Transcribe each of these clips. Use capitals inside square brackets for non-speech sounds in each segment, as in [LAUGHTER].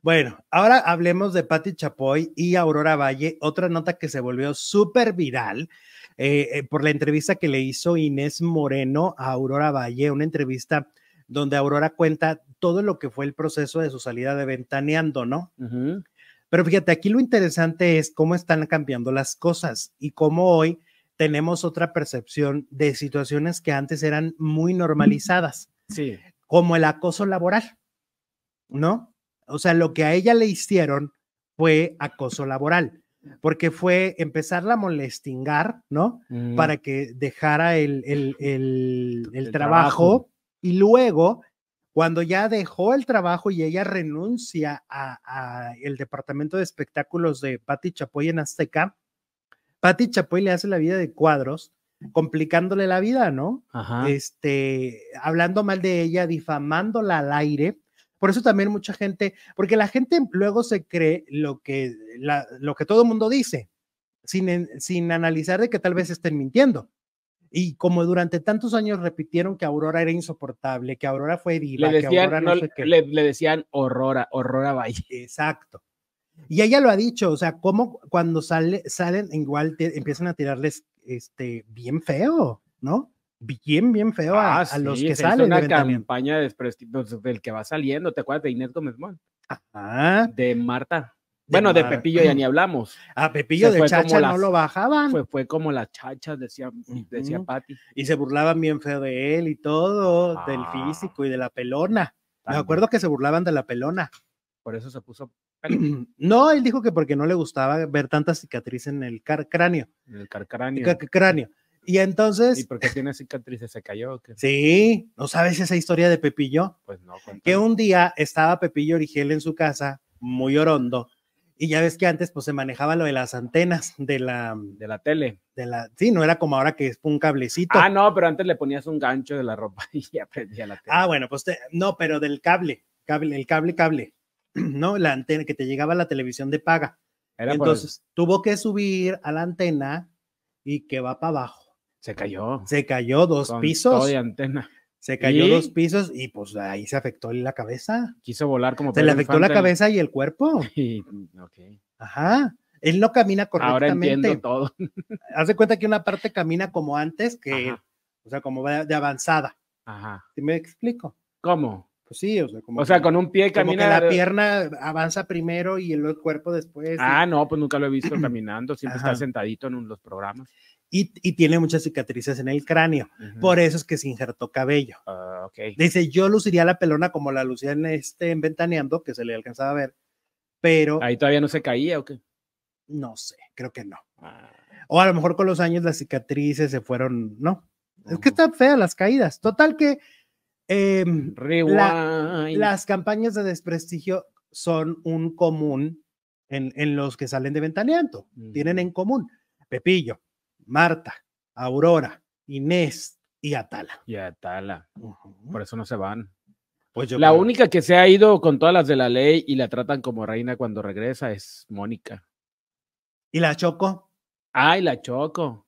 Bueno, ahora hablemos de Patti Chapoy y Aurora Valle, otra nota que se volvió súper viral eh, eh, por la entrevista que le hizo Inés Moreno a Aurora Valle, una entrevista donde Aurora cuenta todo lo que fue el proceso de su salida de Ventaneando, ¿no? Pero fíjate, aquí lo interesante es cómo están cambiando las cosas y cómo hoy tenemos otra percepción de situaciones que antes eran muy mm. normalizadas, sí. como el acoso laboral, ¿no? o sea, lo que a ella le hicieron fue acoso laboral, porque fue empezarla a molestingar, ¿no? Mm. Para que dejara el, el, trabajo. y luego, cuando ya dejó el trabajo y ella renuncia a, el departamento de espectáculos de Patti Chapoy en Azteca, Patti Chapoy le hace la vida de cuadros, complicándole la vida, ¿no? Este, hablando mal de ella, difamándola al aire por eso también mucha gente, porque la gente luego se cree lo que, lo que todo mundo dice, sin, sin analizar de que tal vez estén mintiendo. Y como durante tantos años repitieron que Aurora era insoportable, que Aurora fue diva, que Aurora no, sé Le, decían Aurora, Aurora Valle. Exacto. Y ella lo ha dicho, o sea, como cuando salen, igual te, empiezan a tirarles este, bien feo, ¿no? bien, bien feo a, ah, los que salen. Es una campaña de pues, del que va saliendo, ¿te acuerdas de Inés Gómez Mont? Ajá. De Marta. bueno, de Pepillo ya ni hablamos. A ah, Pepillo de Chacha no lo bajaban. Fue, como las chachas, decía, decía Patti. Y se burlaban bien feo de él y todo, del ah. físico y de la pelona. Me acuerdo que se burlaban de la pelona. Por eso se puso [CLEARS THROAT] no, él dijo que porque no le gustaba ver tanta cicatriz en el cráneo. En el cráneo. cráneo. Y entonces. ¿Y por tiene cicatrices? ¿Se cayó? Sí, ¿no sabes esa historia de Pepillo? Pues no. Que un día estaba Pepillo Origel en su casa, muy orondo, y ya ves que antes pues se manejaba lo de las antenas de la. Mm, de la tele. De la, sí, no era como ahora que es un cablecito. Ah, no, pero antes le ponías un gancho de la ropa [LAUGHS] y ya la tele. Ah, bueno, pues no, pero del cable, cable, el cable, cable, [CLEARS THROAT] ¿no? La antena que te llegaba a la televisión de paga. Entonces tuvo que subir a la antena y que va para abajo se cayó. Se cayó dos pisos. Todo de antena. Se cayó dos pisos y pues ahí se afectó la cabeza. Quiso volar como. Se le afectó la cabeza y el cuerpo. [LAUGHS] Mm, Ajá. Él no camina correctamente. Ahora entiendo todo. [LAUGHS] Hace cuenta que una parte camina como antes, que, o sea, como de avanzada. Ajá. me explico? ¿Cómo? Pues sí, o sea, como. O sea, con un pie camina. Como que la eh, pierna avanza primero y el cuerpo después. Ah, no, pues nunca lo he visto [CLEARS THROAT] caminando, siempre está sentadito en los programas. Y, tiene muchas cicatrices en el cráneo, por eso es que se injertó cabello. Ah, okay. Dice, yo luciría la pelona como la lucía en este, en Ventaneando, que se le alcanzaba a ver, pero. Ahí todavía no se caía o qué? No sé, creo que no. Ah. O a lo mejor con los años las cicatrices se fueron, no. Es que están feas las caídas. Total que Em, las campañas de desprestigio son un común en, los que salen de ventaneando. Tienen en común Pepillo, Marta, Aurora, Inés y Atala. Y Atala. Por eso no se van. Pues la única que se ha ido con todas las de la ley y la tratan como reina cuando regresa es Mónica. ¿Y la Choco? Ay, la Choco.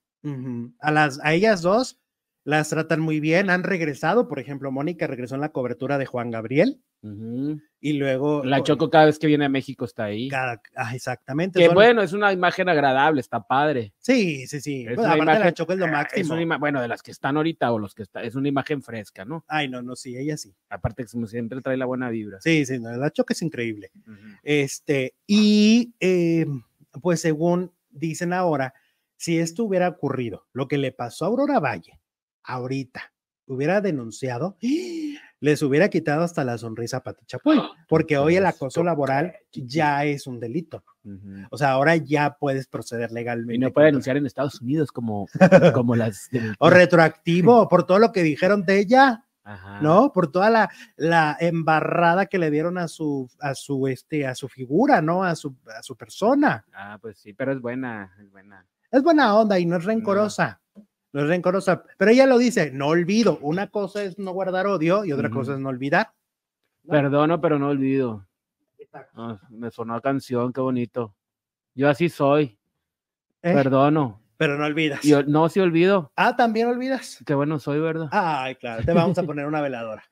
a, las, a ellas dos las tratan muy bien, han regresado, por ejemplo, Mónica regresó en la cobertura de Juan Gabriel. Y luego... La Choco cada vez que viene a México está ahí. Ah, exactamente. Que bueno, es una imagen agradable, está padre. Sí, sí, sí. Bueno, la Choco es lo ah, máximo. bueno, de las que están ahorita o los que están, es una imagen fresca, ¿no? Ay, no, no, sí, ella sí. Aparte que siempre trae la buena vibra. Sí, sí, la Choco es increíble. Este, y em, pues según dicen ahora, si esto hubiera ocurrido, lo que le pasó a Aurora Valle, ahorita hubiera denunciado, ¡Eh! les hubiera quitado hasta la sonrisa a Pati Chapoy, ah, porque hoy el pues, acoso laboral ya es un delito. O sea, ahora ya puedes proceder legalmente. Y no puede denunciar en Estados Unidos como, [LAUGHS] como las... o retroactivo, por todo lo que dijeron de ella. ¿no? Por toda la, embarrada que le dieron a su, a su, este, a su figura, ¿no? A su, a su persona. Ah, pues sí, pero es buena, es buena. Es buena onda y no es rencorosa no rencorosa, pero ella lo dice, no olvido. Una cosa es no guardar odio y otra cosa es no olvidar. Perdono, pero no olvido. Ah, me sonó canción, qué bonito. Yo así soy. Eh, Perdono. Pero no olvidas. Yo, no, se olvido. Ah, también olvidas. Qué bueno soy, ¿verdad? Ay, claro, te vamos a poner una veladora.